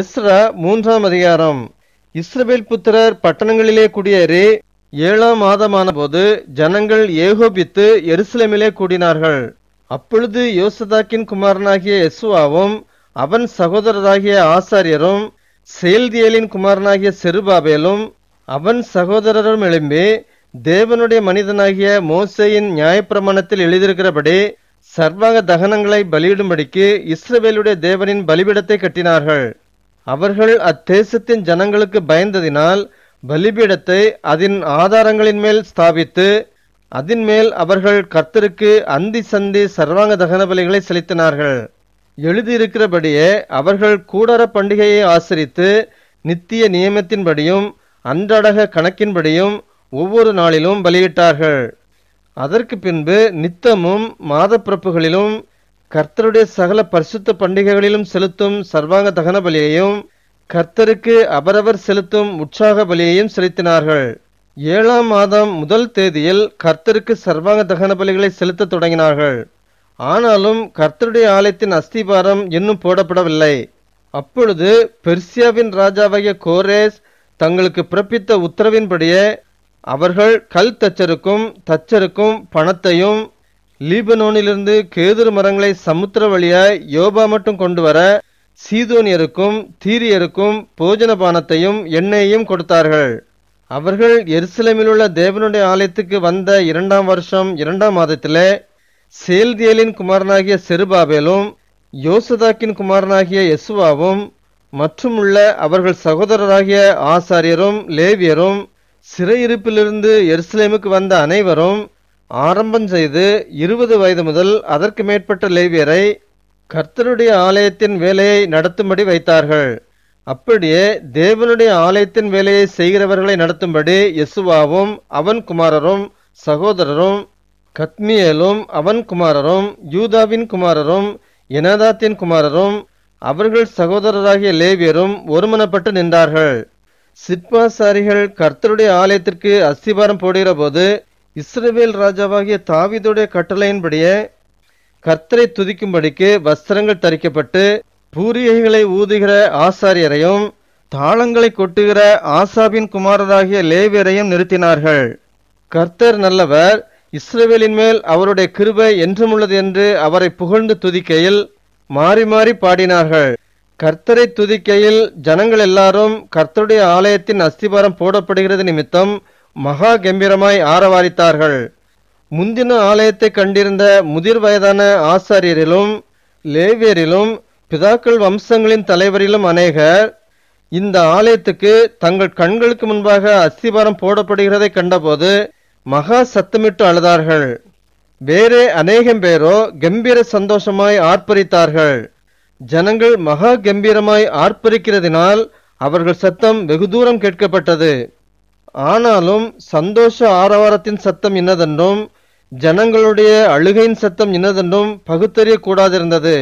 Ezra மூன்றாம் அதிகாரம் இஸ்ரவேல் புத்திரர் பட்டணங்களிலே குடியேறி ஏழாம் மாதமான போது ஜனங்கள் ஏகோபித்து எருசலேமிலே கூடினார்கள் அப்பொழுது யோசதாக்கின் குமாரனாகிய எசுவாவும் அவன் சகோதரராகிய ஆசாரியரும் செயல்தியலின் குமாரனாகிய செருபாபேலும் அவன் சகோதரரும் எழும்பி தேவனுடைய மனிதனாகிய மோசையின் நியாயப்பிரமாணத்தில் எழுதியிருக்கிறபடி சர்வாங்க தகனங்களை பலியிடும்படிக்கு இஸ்ரவேலுடைய தேவனின் பலிபிடத்தை கட்டினார்கள் அவர்கள் அத்தேசத்தின் ஜனங்களுக்கு பயந்ததினால் பலிபீடத்தை அதன் ஆதாரங்களின் மேல் ஸ்தாபித்து அதன் மேல் அவர்கள் கர்த்தருக்கு அந்தி சந்தி சர்வாங்க தகன பலிகளை செலுத்தினார்கள் எழுதியிருக்கிறபடியே அவர்கள் கூடர பண்டிகையை ஆசரித்து நித்திய நியமத்தின்படியும் அன்றடக கணக்கின்படியும் ஒவ்வொரு நாளிலும் பலியிட்டார்கள் அதற்கு பின்பு நித்தமும் மாதப்பிறப்புகளிலும் கர்த்தருடைய சகல பரிசுத்த பண்டிகைகளிலும் செலுத்தும் சர்வாங்க தகன பலியையும் கர்த்தருக்கு அபரவர் செலுத்தும் உற்சாக பலியையும் செலுத்தினார்கள் ஏழாம் மாதம் முதல் தேதியில் கர்த்தருக்கு சர்வாங்க தகன பலிகளை செலுத்த தொடங்கினார்கள் ஆனாலும் கர்த்தருடைய ஆலயத்தின் அஸ்திபாரம் இன்னும் போடப்படவில்லை அப்பொழுது பெர்சியாவின் ராஜாவாகிய கோரேஸ் தங்களுக்கு பிறப்பித்த உத்தரவின்படியே அவர்கள் கல் தச்சருக்கும் தச்சருக்கும் பணத்தையும் லீபனோனிலிருந்து கேதுரு மரங்களை சமுத்திர வழியாய் யோபா மட்டும் கொண்டு வர சீதோனியருக்கும் தீரியருக்கும் போஜன பானத்தையும் எண்ணெயையும் கொடுத்தார்கள் அவர்கள் எருசலேமில் உள்ள தேவனுடைய ஆலயத்துக்கு வந்த இரண்டாம் வருஷம் இரண்டாம் மாதத்திலே சேல்தியலின் குமாரனாகிய செருபாபேலும் யோசதாக்கின் குமாரனாகிய எசுவாவும் மற்றும் உள்ள அவர்கள் சகோதரராகிய ஆசாரியரும் லேவியரும் சிறையிருப்பிலிருந்து எருசலேமுக்கு வந்த அனைவரும் ஆரம்பம் செய்து இருபது வயது முதல் அதற்கு மேற்பட்ட லேவியரை கர்த்தருடைய ஆலயத்தின் வேலையை நடத்தும்படி வைத்தார்கள் அப்படியே தேவனுடைய ஆலயத்தின் வேலையை செய்கிறவர்களை நடத்தும்படி யெசுவாவும் அவன் குமாரரும் சகோதரரும் கத்மியலும் அவன் குமாரரும் யூதாவின் குமாரரும் இனதாத்தின் குமாரரும் அவர்கள் சகோதரராகிய லேவியரும் ஒருமனப்பட்டு நின்றார்கள் சிற்பாசாரிகள் கர்த்தருடைய ஆலயத்திற்கு அஸ்திபாரம் போடுகிற போது இஸ்ரவேல் ராஜாவாகிய தாவிதுடைய கட்டளையின்படியே கர்த்தரை துதிக்கும்படிக்கு வஸ்திரங்கள் தரிக்கப்பட்டு பூரிகைகளை ஊதுகிற ஆசாரியரையும் தாளங்களை கொட்டுகிற ஆசாபின் குமாரராகிய லேவியரையும் நிறுத்தினார்கள் கர்த்தர் நல்லவர் இஸ்ரவேலின் மேல் அவருடைய கிருபை என்றுமுள்ளது என்று அவரை புகழ்ந்து துதிக்கையில் மாறி மாறி பாடினார்கள் கர்த்தரை துதிக்கையில் ஜனங்கள் எல்லாரும் கர்த்தருடைய ஆலயத்தின் அஸ்திபாரம் போடப்படுகிறது நிமித்தம் மகா கம்பீரமாய் ஆரவாரித்தார்கள் முந்தின ஆலயத்தை கண்டிருந்த முதிர் வயதான ஆசாரியரிலும் லேவியரிலும் பிதாக்கள் வம்சங்களின் தலைவரிலும் அநேகர் இந்த ஆலயத்துக்கு தங்கள் கண்களுக்கு முன்பாக அஸ்திபாரம் போடப்படுகிறதை கண்டபோது மகா சத்தமிட்டு அழுதார்கள் வேறே அநேகம் பேரோ கம்பீர சந்தோஷமாய் ஆர்ப்பரித்தார்கள் ஜனங்கள் மகா கம்பீரமாய் ஆர்ப்பரிக்கிறதினால் அவர்கள் சத்தம் வெகு தூரம் கேட்கப்பட்டது ஆனாலும் சந்தோஷ ஆரவாரத்தின் சத்தம் இன்னதென்றும் ஜனங்களுடைய அழுகையின் சத்தம் இன்னதென்றும் பகுத்தறியக்கூடாதிருந்தது